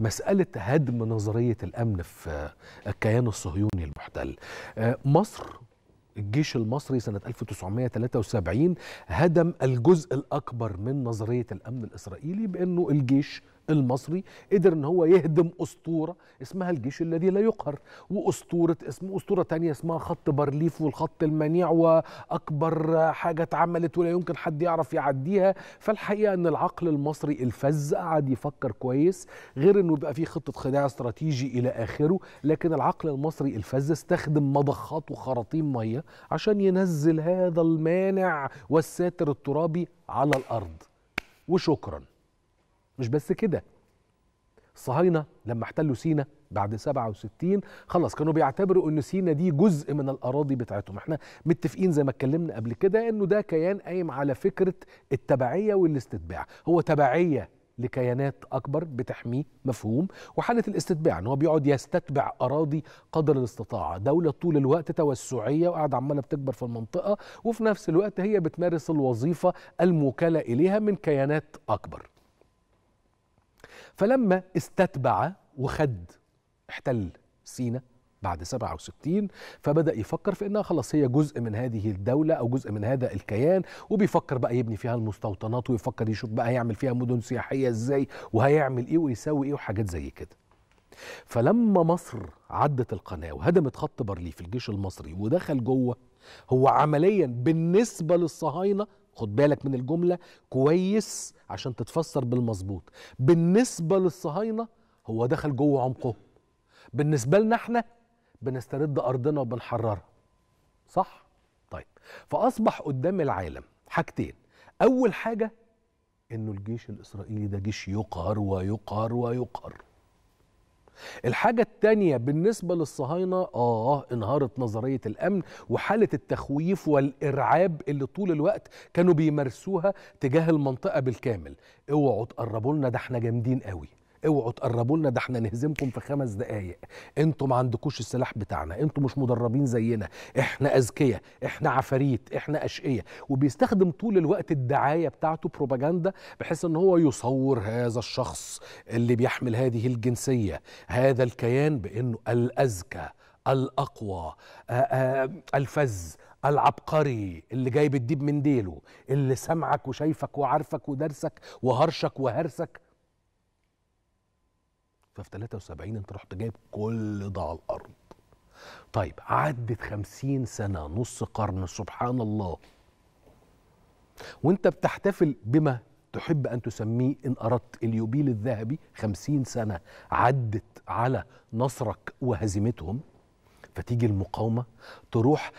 مسألة هدم نظرية الأمن في الكيان الصهيوني المحتل آه، مصر الجيش المصري سنة 1973 هدم الجزء الأكبر من نظرية الأمن الإسرائيلي بأنه الجيش المصري قدر ان هو يهدم اسطوره اسمها الجيش الذي لا يقهر واسطوره اسم اسطوره ثانيه اسمها خط بارليف والخط المنيع واكبر حاجه اتعملت ولا يمكن حد يعرف يعديها فالحقيقه ان العقل المصري الفز قعد يفكر كويس غير انه يبقى في خطه خداع استراتيجي الى اخره لكن العقل المصري الفز استخدم مضخات وخراطيم ميه عشان ينزل هذا المانع والساتر الترابي على الارض وشكرا مش بس كده الصهاينة لما احتلوا سينا بعد 67 خلاص كانوا بيعتبروا ان سينا دي جزء من الاراضي بتاعتهم احنا متفقين زي ما اتكلمنا قبل كده انه ده كيان قايم على فكرة التبعية والاستتباع هو تبعية لكيانات اكبر بتحميه مفهوم وحاله الاستتباع ان هو بيقعد يستتبع اراضي قدر الاستطاعه دوله طول الوقت توسعيه وقاعده عماله بتكبر في المنطقه وفي نفس الوقت هي بتمارس الوظيفه الموكله اليها من كيانات اكبر فلما استتبع وخد احتل سينا بعد 67 فبدا يفكر في انها خلاص هي جزء من هذه الدوله او جزء من هذا الكيان وبيفكر بقى يبني فيها المستوطنات ويفكر يشوف بقى هيعمل فيها مدن سياحيه ازاي وهيعمل ايه ويساوي ايه وحاجات زي كده فلما مصر عدت القناه وهدمت خط بارليف الجيش المصري ودخل جوه هو عمليا بالنسبه للصهاينه خد بالك من الجملة كويس عشان تتفسر بالمظبوط بالنسبة للصهاينة هو دخل جوه عمقه بالنسبة لنا احنا بنسترد أرضنا وبنحررها صح؟ طيب فأصبح قدام العالم حاجتين أول حاجة إنه الجيش الإسرائيلي ده جيش يقهر ويقهر ويقهر الحاجة التانية بالنسبة للصهاينة آه انهارت نظرية الأمن وحالة التخويف والإرعاب اللي طول الوقت كانوا بيمارسوها تجاه المنطقة بالكامل اوعوا تقربوا لنا ده احنا جامدين قوي اوعوا تقربوا لنا ده احنا نهزمكم في خمس دقايق انتوا ما عندكوش السلاح بتاعنا انتوا مش مدربين زينا احنا اذكياء احنا عفاريت احنا اشقياء وبيستخدم طول الوقت الدعايه بتاعته بروباجندا بحيث ان هو يصور هذا الشخص اللي بيحمل هذه الجنسيه هذا الكيان بانه الاذكى الاقوى آه، آه، الفز العبقري اللي جايب الديب من ديله اللي سمعك وشايفك وعارفك ودرسك وهرشك وهرسك ففي 73 انت رحت جايب كل ده على الارض طيب عدت خمسين سنة نص قرن سبحان الله وانت بتحتفل بما تحب أن تسميه إن أردت اليوبيل الذهبي خمسين سنة عدت على نصرك وهزيمتهم فتيجي المقاومة تروح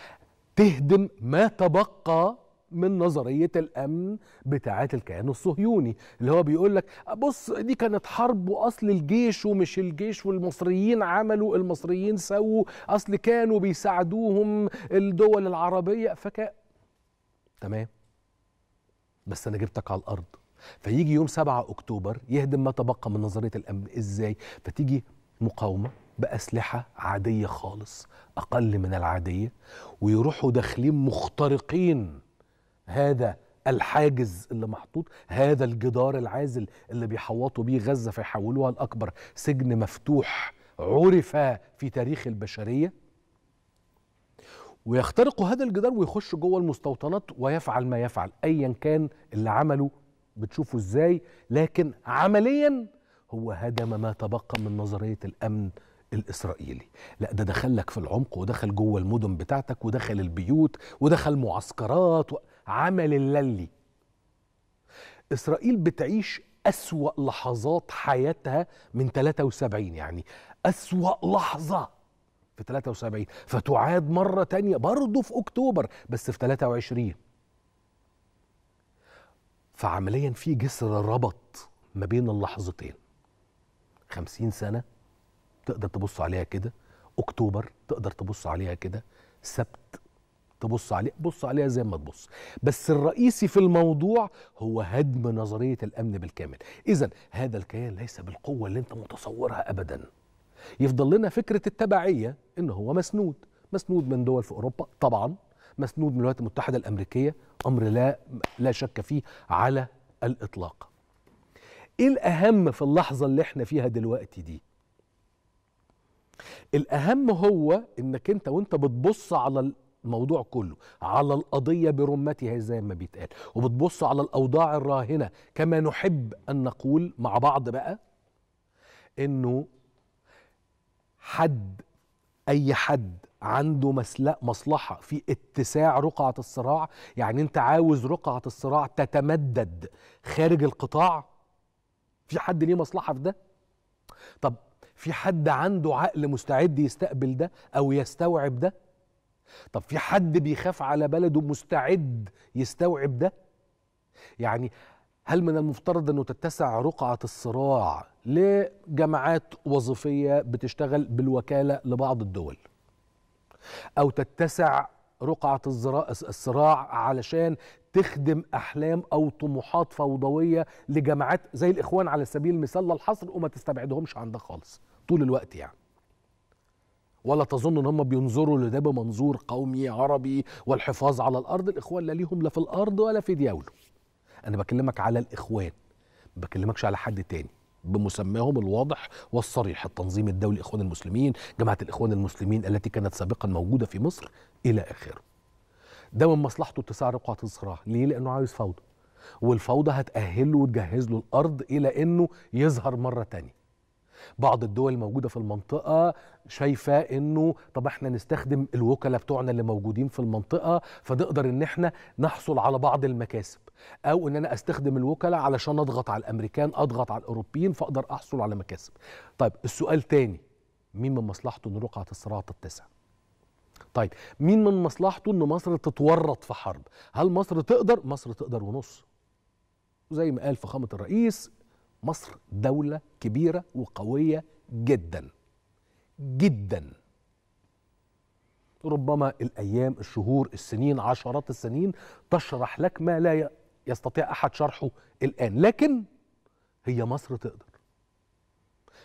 تهدم ما تبقى من نظريه الامن بتاعه الكيان الصهيوني اللي هو بيقول لك بص دي كانت حرب واصل الجيش ومش الجيش والمصريين عملوا المصريين سووا اصل كانوا بيساعدوهم الدول العربيه فك تمام بس انا جبتك على الارض فيجي يوم 7 اكتوبر يهدم ما تبقى من نظريه الامن ازاي فتيجي مقاومه بأسلحة عادية خالص أقل من العادية ويروحوا داخلين مخترقين هذا الحاجز اللي محطوط هذا الجدار العازل اللي بيحوطوا بيه غزة فيحولوها لأكبر سجن مفتوح عرف في تاريخ البشرية ويخترقوا هذا الجدار ويخشوا جوه المستوطنات ويفعل ما يفعل أيا كان اللي عمله بتشوفوا ازاي لكن عمليا هو هدم ما تبقى من نظرية الأمن الإسرائيلي لا ده دخلك في العمق ودخل جوه المدن بتاعتك ودخل البيوت ودخل معسكرات و... عمل الللي إسرائيل بتعيش أسوأ لحظات حياتها من 73 يعني أسوأ لحظة في 73 فتعاد مرة تانية برضه في أكتوبر بس في 23 فعمليا في جسر ربط ما بين اللحظتين 50 سنة تقدر تبص عليها كده أكتوبر تقدر تبص عليها كده سبت تبص عليه بص عليها زي ما تبص بس الرئيسي في الموضوع هو هدم نظرية الأمن بالكامل إذا هذا الكيان ليس بالقوة اللي أنت متصورها أبدا يفضل لنا فكرة التبعية إن هو مسنود مسنود من دول في أوروبا طبعا مسنود من الولايات المتحدة الأمريكية أمر لا, لا شك فيه على الإطلاق إيه الأهم في اللحظة اللي احنا فيها دلوقتي دي الأهم هو إنك أنت وأنت بتبص على الموضوع كله على القضية برمتها زي ما بيتقال وبتبص على الأوضاع الراهنة كما نحب أن نقول مع بعض بقى إنه حد أي حد عنده مصلحة في اتساع رقعة الصراع يعني أنت عاوز رقعة الصراع تتمدد خارج القطاع في حد ليه مصلحة في ده؟ طب في حد عنده عقل مستعد يستقبل ده أو يستوعب ده؟ طب في حد بيخاف على بلده مستعد يستوعب ده يعني هل من المفترض انه تتسع رقعه الصراع لجماعات وظيفيه بتشتغل بالوكاله لبعض الدول او تتسع رقعه الصراع علشان تخدم احلام او طموحات فوضويه لجماعات زي الاخوان على سبيل المثال للحصر وما تستبعدهمش عندها خالص طول الوقت يعني ولا تظن ان هم بينظروا لده بمنظور قومي عربي والحفاظ على الارض الاخوان لا ليهم لا في الارض ولا في دياوله انا بكلمك على الاخوان ما بكلمكش على حد تاني بمسماهم الواضح والصريح التنظيم الدولي الاخوان المسلمين جماعه الاخوان المسلمين التي كانت سابقا موجوده في مصر الى اخره ده من مصلحته اتساع رقعه الصراع ليه لانه عايز فوضى والفوضى هتاهله وتجهز له الارض الى انه يظهر مره تانية بعض الدول موجوده في المنطقه شايفه انه طب احنا نستخدم الوكلاء بتوعنا اللي موجودين في المنطقه فنقدر ان احنا نحصل على بعض المكاسب او ان انا استخدم الوكلاء علشان اضغط على الامريكان اضغط على الاوروبيين فاقدر احصل على مكاسب طيب السؤال تاني مين من مصلحته ان رقعه الصراع تتسع طيب مين من مصلحته ان مصر تتورط في حرب هل مصر تقدر مصر تقدر ونص زي ما قال فخامه الرئيس مصر دولة كبيرة وقوية جدا جدا ربما الأيام الشهور السنين عشرات السنين تشرح لك ما لا يستطيع أحد شرحه الآن لكن هي مصر تقدر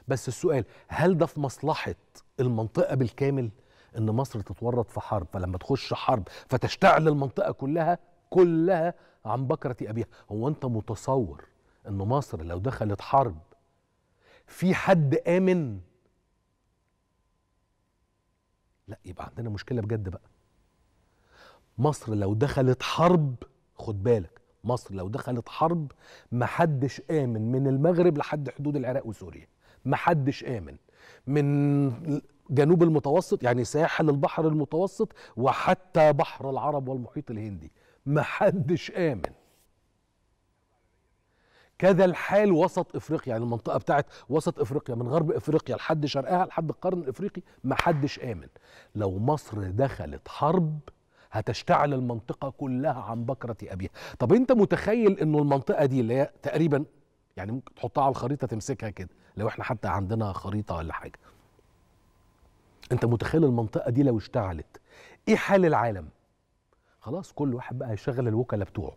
بس السؤال هل ده في مصلحة المنطقة بالكامل إن مصر تتورط في حرب فلما تخش حرب فتشتعل المنطقة كلها كلها عن بكرة أبيها هو أنت متصور ان مصر لو دخلت حرب في حد امن لا يبقى عندنا مشكله بجد بقى مصر لو دخلت حرب خد بالك مصر لو دخلت حرب محدش امن من المغرب لحد حدود العراق وسوريا محدش امن من جنوب المتوسط يعني ساحل البحر المتوسط وحتى بحر العرب والمحيط الهندي محدش امن كذا الحال وسط افريقيا يعني المنطقه بتاعت وسط افريقيا من غرب افريقيا لحد شرقها لحد القرن الافريقي ما حدش امن لو مصر دخلت حرب هتشتعل المنطقة كلها عن بكرة أبيها طب أنت متخيل أنه المنطقة دي اللي هي تقريبا يعني ممكن تحطها على الخريطة تمسكها كده لو احنا حتى عندنا خريطة ولا حاجة أنت متخيل المنطقة دي لو اشتعلت إيه حال العالم خلاص كل واحد بقى هيشغل الوكلاء بتوعه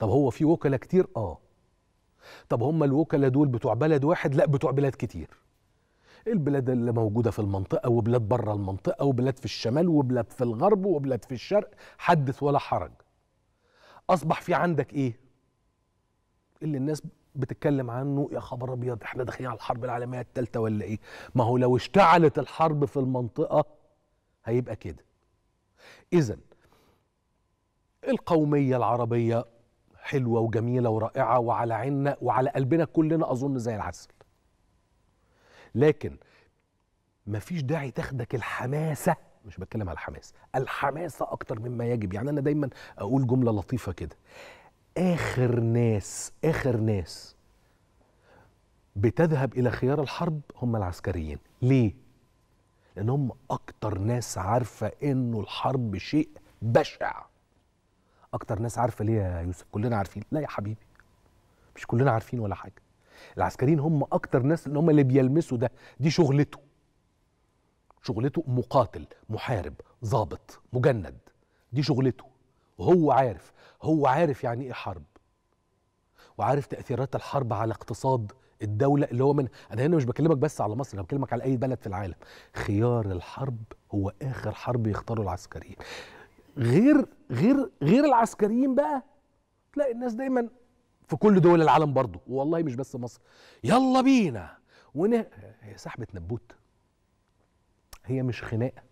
طب هو في وكلاء كتير اه طب هم الوكلاء دول بتوع بلد واحد لا بتوع بلاد كتير البلاد اللي موجودة في المنطقة وبلاد بره المنطقة وبلاد في الشمال وبلاد في الغرب وبلاد في الشرق حدث ولا حرج أصبح في عندك إيه اللي الناس بتتكلم عنه يا خبر أبيض إحنا داخلين على الحرب العالمية الثالثة ولا إيه ما هو لو اشتعلت الحرب في المنطقة هيبقى كده إذا القومية العربية حلوة وجميلة ورائعة وعلى عنا وعلى قلبنا كلنا أظن زي العسل لكن مفيش داعي تاخدك الحماسة مش بتكلم على الحماس الحماسة أكتر مما يجب يعني أنا دايما أقول جملة لطيفة كده آخر ناس آخر ناس بتذهب إلى خيار الحرب هم العسكريين ليه؟ لأن هم أكتر ناس عارفة إنه الحرب شيء بشع اكتر ناس عارفه ليه يا يوسف كلنا عارفين لا يا حبيبي مش كلنا عارفين ولا حاجه العسكريين هم اكتر ناس اللي هم اللي بيلمسوا ده دي شغلته شغلته مقاتل محارب ضابط مجند دي شغلته وهو عارف هو عارف يعني ايه حرب وعارف تاثيرات الحرب على اقتصاد الدوله اللي هو من انا هنا مش بكلمك بس على مصر انا بكلمك على اي بلد في العالم خيار الحرب هو اخر حرب يختاره العسكريين غير غير غير العسكريين بقى تلاقي الناس دايما في كل دول العالم برضه والله مش بس مصر يلا بينا ونه هي سحبة نبوت هي مش خناقة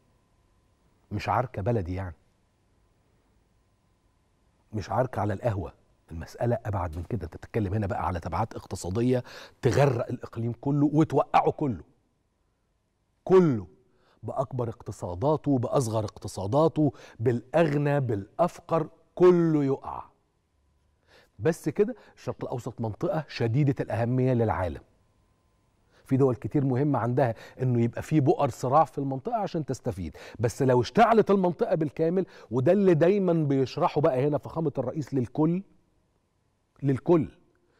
مش عركة بلدي يعني مش عركة على القهوة المسألة أبعد من كده أنت بتتكلم هنا بقى على تبعات اقتصادية تغرق الإقليم كله وتوقعه كله كله باكبر اقتصاداته باصغر اقتصاداته بالاغنى بالافقر كله يقع بس كده الشرق الاوسط منطقه شديده الاهميه للعالم في دول كتير مهمة عندها انه يبقى في بؤر صراع في المنطقة عشان تستفيد بس لو اشتعلت المنطقة بالكامل وده اللي دايما بيشرحه بقى هنا فخامة الرئيس للكل للكل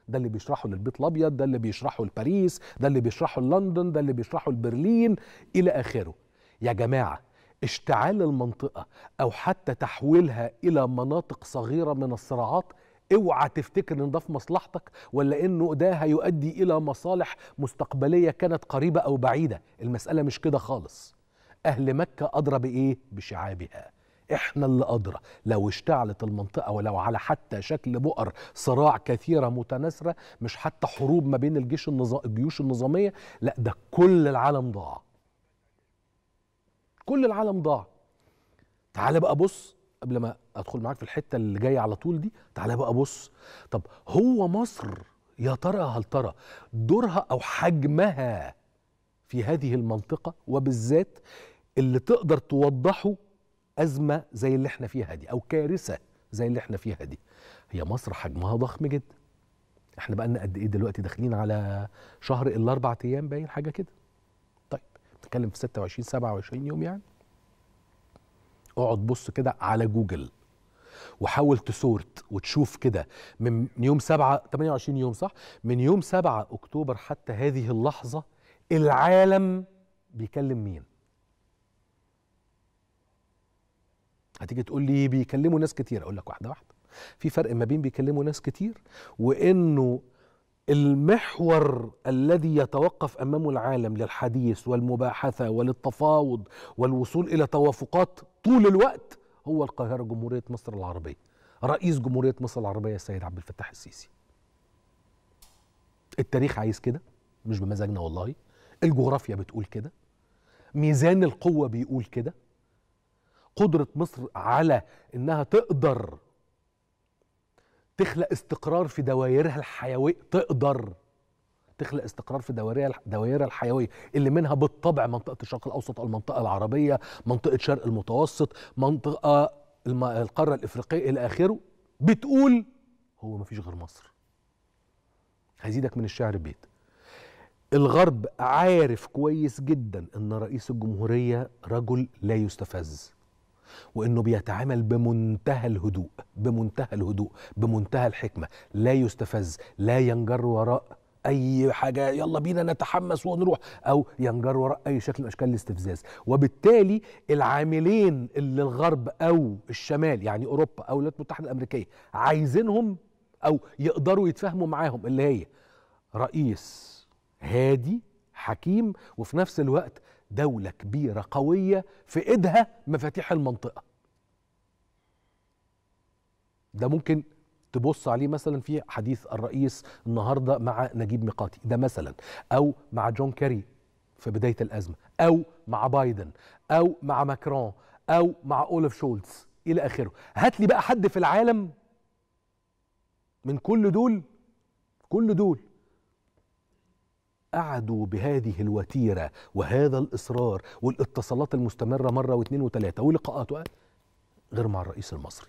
ده اللي بيشرحه للبيت الابيض ده اللي بيشرحه لباريس ده اللي بيشرحه لندن ده اللي بيشرحه لبرلين الى اخره يا جماعه اشتعال المنطقه او حتى تحويلها الى مناطق صغيره من الصراعات اوعى تفتكر ان ده في مصلحتك ولا انه ده هيؤدي الى مصالح مستقبليه كانت قريبه او بعيده المساله مش كده خالص اهل مكه ادرى بايه بشعابها احنا اللي ادرى لو اشتعلت المنطقه ولو على حتى شكل بؤر صراع كثيره متناثره مش حتى حروب ما بين الجيش النظام الجيوش النظاميه لا ده كل العالم ضاع كل العالم ضاع تعال بقى بص قبل ما ادخل معاك في الحته اللي جايه على طول دي تعال بقى بص طب هو مصر يا ترى هل ترى دورها او حجمها في هذه المنطقه وبالذات اللي تقدر توضحه ازمه زي اللي احنا فيها دي او كارثه زي اللي احنا فيها دي هي مصر حجمها ضخم جدا احنا بقى لنا قد ايه دلوقتي داخلين على شهر الا اربع ايام باين حاجه كده بتتكلم في 26 27 يوم يعني اقعد بص كده على جوجل وحاول تسورت وتشوف كده من يوم 7 28 يوم صح من يوم 7 اكتوبر حتى هذه اللحظه العالم بيكلم مين هتيجي تقول لي بيكلموا ناس كتير اقول لك واحده واحده في فرق ما بين بيكلموا ناس كتير وانه المحور الذي يتوقف امامه العالم للحديث والمباحثه وللتفاوض والوصول الى توافقات طول الوقت هو القاهره جمهوريه مصر العربيه رئيس جمهوريه مصر العربيه السيد عبد الفتاح السيسي التاريخ عايز كده مش بمزاجنا والله الجغرافيا بتقول كده ميزان القوه بيقول كده قدره مصر على انها تقدر تخلق استقرار في دوايرها الحيويه تقدر تخلق استقرار في دوائرها دوائرها الحيويه اللي منها بالطبع منطقه الشرق الاوسط او المنطقه العربيه، منطقه شرق المتوسط، منطقه القاره الافريقيه الى اخره بتقول هو ما فيش غير مصر. هزيدك من الشعر بيت. الغرب عارف كويس جدا ان رئيس الجمهوريه رجل لا يستفز. وانه بيتعامل بمنتهى الهدوء بمنتهى الهدوء بمنتهى الحكمه لا يستفز لا ينجر وراء اي حاجه يلا بينا نتحمس ونروح او ينجر وراء اي شكل من اشكال الاستفزاز وبالتالي العاملين اللي الغرب او الشمال يعني اوروبا او الولايات المتحده الامريكيه عايزينهم او يقدروا يتفاهموا معاهم اللي هي رئيس هادي حكيم وفي نفس الوقت دولة كبيرة قوية في إيدها مفاتيح المنطقة ده ممكن تبص عليه مثلا في حديث الرئيس النهارده مع نجيب ميقاتي ده مثلا او مع جون كيري في بدايه الازمه او مع بايدن او مع ماكرون او مع اولف شولتز الى اخره هات لي بقى حد في العالم من كل دول كل دول قعدوا بهذه الوتيره وهذا الاصرار والاتصالات المستمره مره واثنين وثلاثه ولقاءات غير مع الرئيس المصري